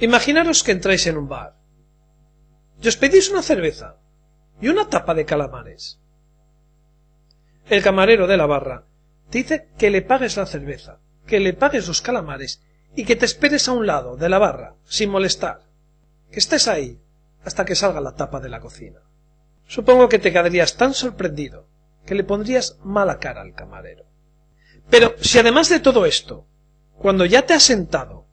Imaginaros que entráis en un bar y os pedís una cerveza y una tapa de calamares. El camarero de la barra dice que le pagues la cerveza, que le pagues los calamares y que te esperes a un lado de la barra, sin molestar, que estés ahí hasta que salga la tapa de la cocina. Supongo que te quedarías tan sorprendido que le pondrías mala cara al camarero. Pero si además de todo esto, cuando ya te has sentado,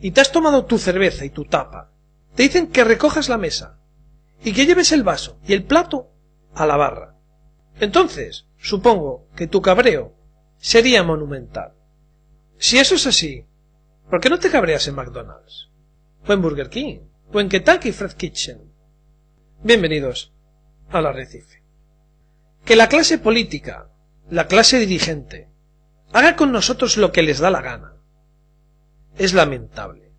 y te has tomado tu cerveza y tu tapa, te dicen que recojas la mesa y que lleves el vaso y el plato a la barra. Entonces, supongo que tu cabreo sería monumental. Si eso es así, ¿por qué no te cabreas en McDonald's? O en Burger King, o en Kentucky Fred Kitchen. Bienvenidos la Recife. Que la clase política, la clase dirigente, haga con nosotros lo que les da la gana es lamentable.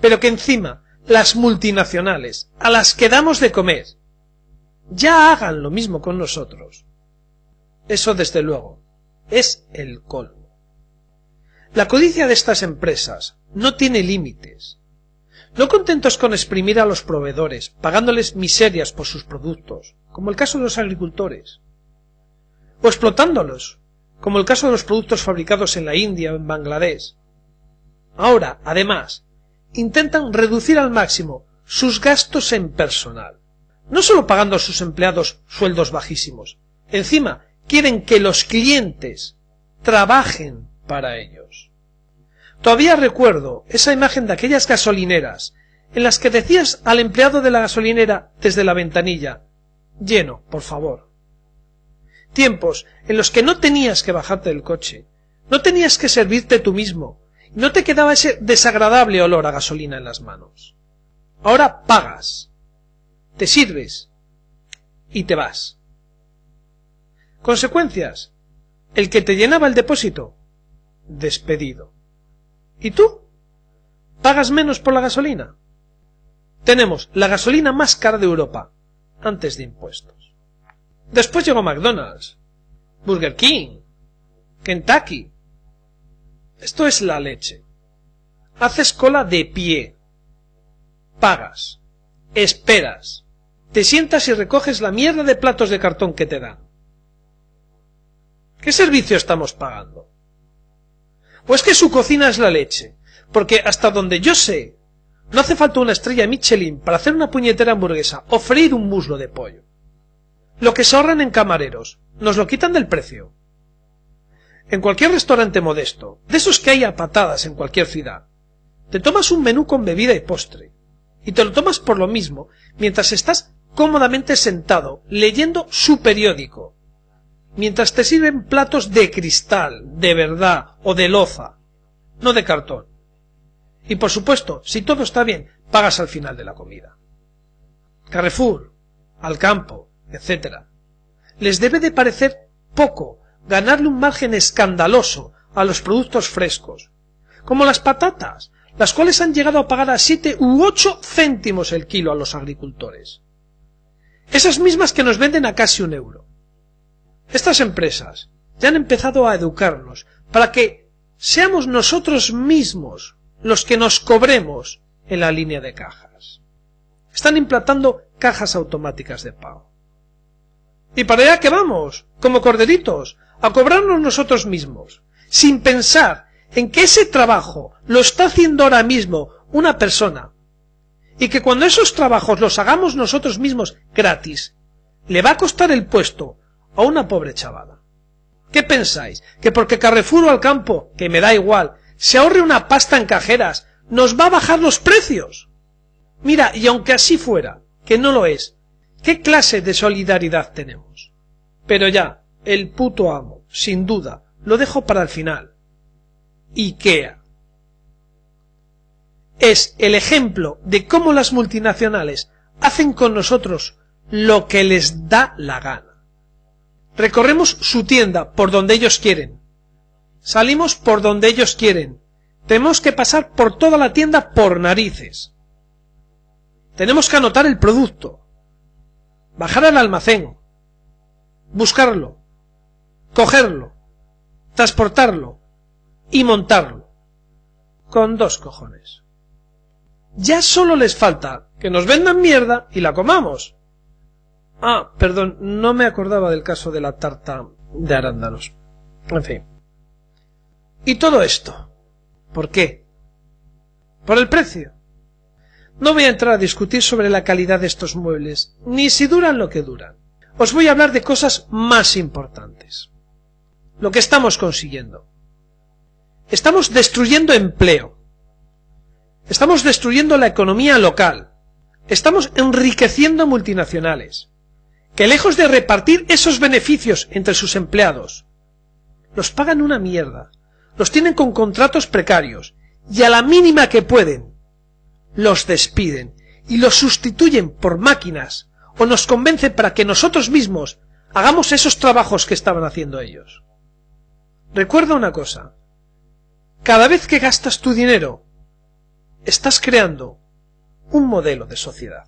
Pero que encima las multinacionales, a las que damos de comer, ya hagan lo mismo con nosotros. Eso, desde luego, es el colmo. La codicia de estas empresas no tiene límites. No contentos con exprimir a los proveedores, pagándoles miserias por sus productos, como el caso de los agricultores, o explotándolos, como el caso de los productos fabricados en la India o en Bangladesh, Ahora, además, intentan reducir al máximo sus gastos en personal. No solo pagando a sus empleados sueldos bajísimos, encima quieren que los clientes trabajen para ellos. Todavía recuerdo esa imagen de aquellas gasolineras en las que decías al empleado de la gasolinera desde la ventanilla lleno, por favor. Tiempos en los que no tenías que bajarte del coche, no tenías que servirte tú mismo, no te quedaba ese desagradable olor a gasolina en las manos. Ahora pagas, te sirves y te vas. Consecuencias. El que te llenaba el depósito, despedido. ¿Y tú? ¿Pagas menos por la gasolina? Tenemos la gasolina más cara de Europa, antes de impuestos. Después llegó McDonald's, Burger King, Kentucky, esto es la leche. Haces cola de pie. Pagas. Esperas. Te sientas y recoges la mierda de platos de cartón que te dan. ¿Qué servicio estamos pagando? Pues que su cocina es la leche, porque hasta donde yo sé, no hace falta una estrella Michelin para hacer una puñetera hamburguesa o freír un muslo de pollo. Lo que se ahorran en camareros, nos lo quitan del precio en cualquier restaurante modesto, de esos que hay a patadas en cualquier ciudad, te tomas un menú con bebida y postre, y te lo tomas por lo mismo mientras estás cómodamente sentado leyendo su periódico, mientras te sirven platos de cristal, de verdad o de loza, no de cartón. Y por supuesto, si todo está bien, pagas al final de la comida. Carrefour, al campo, etc. Les debe de parecer poco ganarle un margen escandaloso a los productos frescos, como las patatas, las cuales han llegado a pagar a siete u ocho céntimos el kilo a los agricultores. Esas mismas que nos venden a casi un euro. Estas empresas ya han empezado a educarnos para que seamos nosotros mismos los que nos cobremos en la línea de cajas. Están implantando cajas automáticas de pago. Y para allá que vamos, como corderitos, a cobrarnos nosotros mismos, sin pensar en que ese trabajo lo está haciendo ahora mismo una persona, y que cuando esos trabajos los hagamos nosotros mismos gratis, le va a costar el puesto a una pobre chavada... ¿Qué pensáis? ¿Que porque Carrefuro al campo, que me da igual, se ahorre una pasta en cajeras, nos va a bajar los precios? Mira, y aunque así fuera, que no lo es, ¿qué clase de solidaridad tenemos? Pero ya, el puto amo, sin duda. Lo dejo para el final. IKEA. Es el ejemplo de cómo las multinacionales hacen con nosotros lo que les da la gana. Recorremos su tienda por donde ellos quieren. Salimos por donde ellos quieren. Tenemos que pasar por toda la tienda por narices. Tenemos que anotar el producto. Bajar al almacén. Buscarlo cogerlo, transportarlo y montarlo. Con dos cojones. Ya solo les falta que nos vendan mierda y la comamos. Ah, perdón, no me acordaba del caso de la tarta de arándanos. En fin. Y todo esto. ¿Por qué? Por el precio. No voy a entrar a discutir sobre la calidad de estos muebles, ni si duran lo que duran. Os voy a hablar de cosas más importantes lo que estamos consiguiendo. Estamos destruyendo empleo. Estamos destruyendo la economía local. Estamos enriqueciendo multinacionales, que lejos de repartir esos beneficios entre sus empleados, los pagan una mierda, los tienen con contratos precarios, y a la mínima que pueden, los despiden y los sustituyen por máquinas o nos convencen para que nosotros mismos hagamos esos trabajos que estaban haciendo ellos. Recuerda una cosa. Cada vez que gastas tu dinero, estás creando un modelo de sociedad.